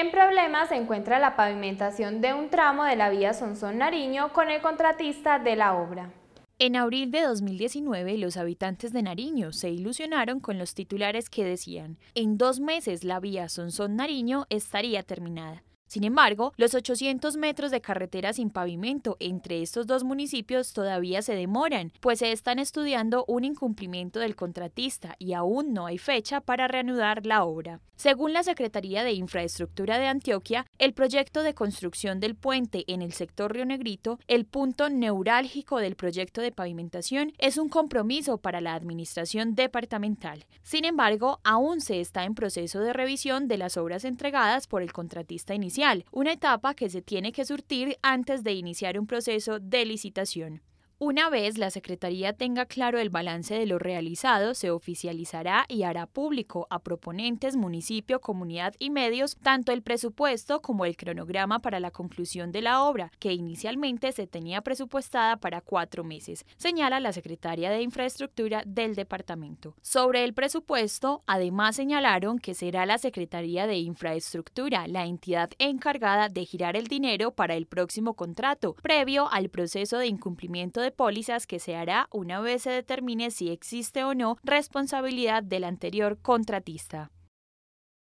En problemas se encuentra la pavimentación de un tramo de la vía Sonsón-Nariño con el contratista de la obra. En abril de 2019, los habitantes de Nariño se ilusionaron con los titulares que decían, en dos meses la vía Sonsón-Nariño estaría terminada. Sin embargo, los 800 metros de carretera sin pavimento entre estos dos municipios todavía se demoran, pues se están estudiando un incumplimiento del contratista y aún no hay fecha para reanudar la obra. Según la Secretaría de Infraestructura de Antioquia, el proyecto de construcción del puente en el sector Río Negrito, el punto neurálgico del proyecto de pavimentación, es un compromiso para la administración departamental. Sin embargo, aún se está en proceso de revisión de las obras entregadas por el contratista inicial una etapa que se tiene que surtir antes de iniciar un proceso de licitación. Una vez la Secretaría tenga claro el balance de lo realizado, se oficializará y hará público a proponentes, municipio, comunidad y medios tanto el presupuesto como el cronograma para la conclusión de la obra, que inicialmente se tenía presupuestada para cuatro meses, señala la Secretaria de Infraestructura del departamento. Sobre el presupuesto, además señalaron que será la Secretaría de Infraestructura la entidad encargada de girar el dinero para el próximo contrato, previo al proceso de incumplimiento de pólizas que se hará una vez se determine si existe o no responsabilidad del anterior contratista.